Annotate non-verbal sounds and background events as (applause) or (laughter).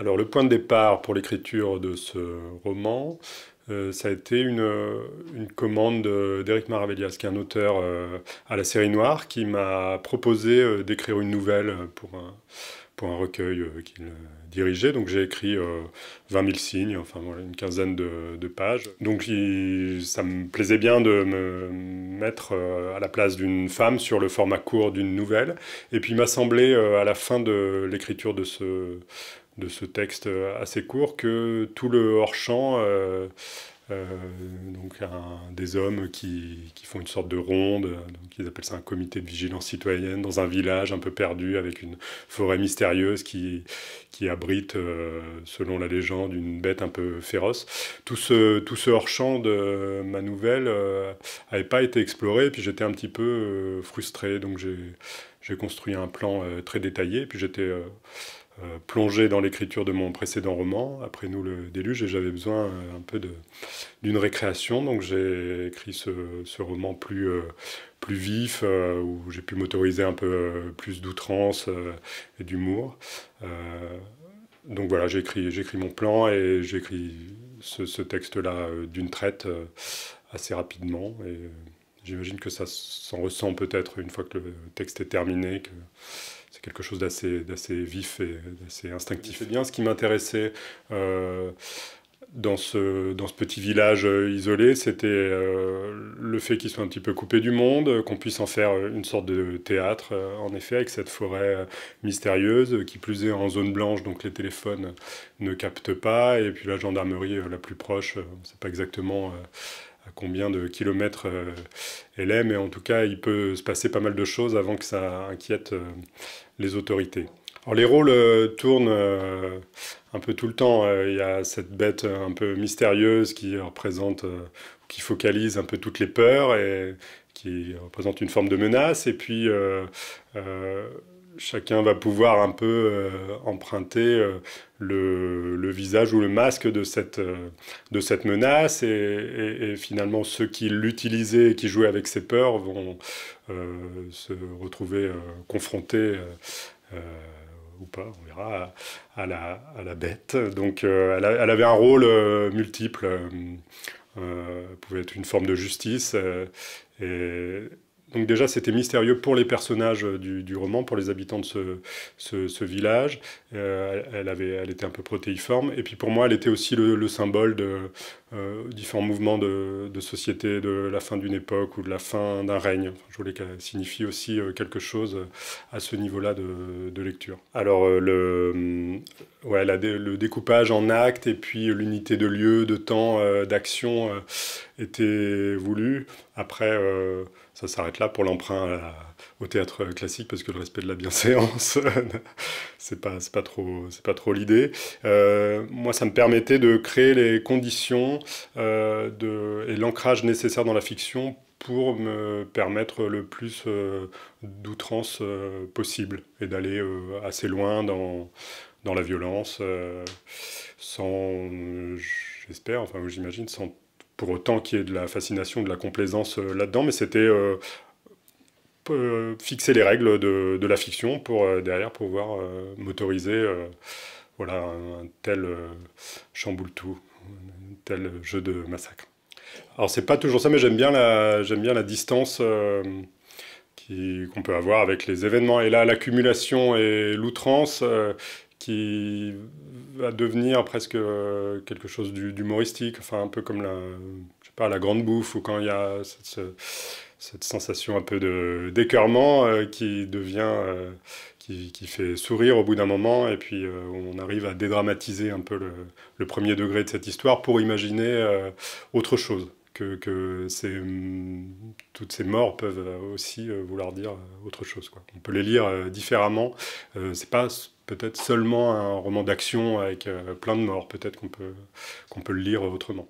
Alors le point de départ pour l'écriture de ce roman, euh, ça a été une, commande d'Éric Maravellias, qui est un auteur euh, à la série Noire, qui m'a proposé euh, d'écrire une nouvelle pour un, pour un recueil qu'il dirigeait. Donc j'ai écrit 20 000 signes, enfin voilà, une quinzaine de, pages. Donc ça me plaisait bien de me mettre à la place d'une femme sur le format court d'une nouvelle. Et puis il m'a semblé, à la fin de l'écriture de ce de ce texte euh, assez court que tout le hors-champ, euh, euh, donc des hommes qui, font une sorte de ronde, donc ils appellent ça un comité de vigilance citoyenne, dans un village un peu perdu avec une forêt mystérieuse qui, qui abrite, selon la légende, une bête un peu féroce. Tout ce, tout ce hors-champ de ma nouvelle n'avait pas été exploré, puis j'étais un petit peu frustré, donc j'ai construit un plan très détaillé, puis j'étais euh, plongé dans l'écriture de mon précédent roman, Après nous le déluge, et j'avais besoin euh, un peu d'une récréation. Donc j'ai écrit ce, roman plus, euh, plus vif, où j'ai pu m'autoriser un peu plus d'outrance et d'humour. donc voilà, j'ai écrit, mon plan et j'ai écrit ce, texte-là d'une traite assez rapidement. Et, J'imagine que ça s'en ressent peut-être une fois que le texte est terminé, que c'est quelque chose d'assez vif et d'assez instinctif. bien ce qui m'intéressait. Euh, dans ce, dans ce petit village euh, isolé, c'était euh, le fait qu'il soit un petit peu coupé du monde, qu'on puisse en faire une sorte de théâtre, en effet, avec cette forêt mystérieuse, qui plus est en zone blanche, donc les téléphones ne captent pas, et puis la gendarmerie la plus proche, on ne sait pas exactement à combien de kilomètres euh, elle est, mais en tout cas, il peut se passer pas mal de choses avant que ça inquiète euh, les autorités. Alors les rôles euh, tournent un peu tout le temps. Il y a cette bête un peu mystérieuse qui représente, qui focalise un peu toutes les peurs et qui représente une forme de menace. Et puis chacun va pouvoir un peu euh, emprunter euh, le, visage ou le masque de cette, euh, menace et, finalement ceux qui l'utilisaient et qui jouaient avec ses peurs vont se retrouver confrontés ou pas, on verra, à, la, bête. Donc elle, avait un rôle multiple, pouvait être une forme de justice et donc déjà, c'était mystérieux pour les personnages euh, du, roman, pour les habitants de ce, village. Euh, elle, avait, elle était un peu protéiforme. Et puis pour moi, elle était aussi le, symbole de euh, différents mouvements de, société, de la fin d'une époque ou de la fin d'un règne. je voulais qu'elle signifie aussi quelque chose à ce niveau-là de, de lecture. Alors, le le découpage en actes et puis l'unité de lieu, de temps, euh, d'action euh, était voulu. Après, euh, ça s'arrête là pour l'emprunt au théâtre classique parce que le respect de la bienséance, (laughs) c'est pas, pas trop, pas trop l'idée. moi, ça me permettait de créer les conditions de, et l'ancrage nécessaire dans la fiction pour me permettre le plus d'outrance possible et d'aller assez loin dans, dans la violence, euh, sans, j'espère, enfin j'imagine, sans pour autant qu'il y ait de la fascination, de la complaisance euh, là-dedans, mais c'était euh, fixer les règles de, de la fiction pour derrière pouvoir motoriser voilà, un, tel chamboule-tout, un tel jeu de massacre. Alors c'est pas toujours ça, mais j'aime bien la, j'aime bien la distance qu'on peut avoir avec les événements. Et là, l'accumulation et l'outrance, qui va devenir presque euh, quelque chose d'humoristique, enfin un peu comme la, je sais pas, la grande bouffe ou quand il y a cette, sensation un peu d'écœurement euh, qui devient, euh, qui, fait sourire au bout d'un moment et puis on arrive à dédramatiser un peu le, premier degré de cette histoire pour imaginer autre chose que, que toutes ces morts peuvent aussi vouloir dire autre chose. Quoi. On peut les lire différemment. c'est pas peut-être seulement un roman d'action avec euh, plein de morts. Peut-être qu'on peut, peut le lire autrement.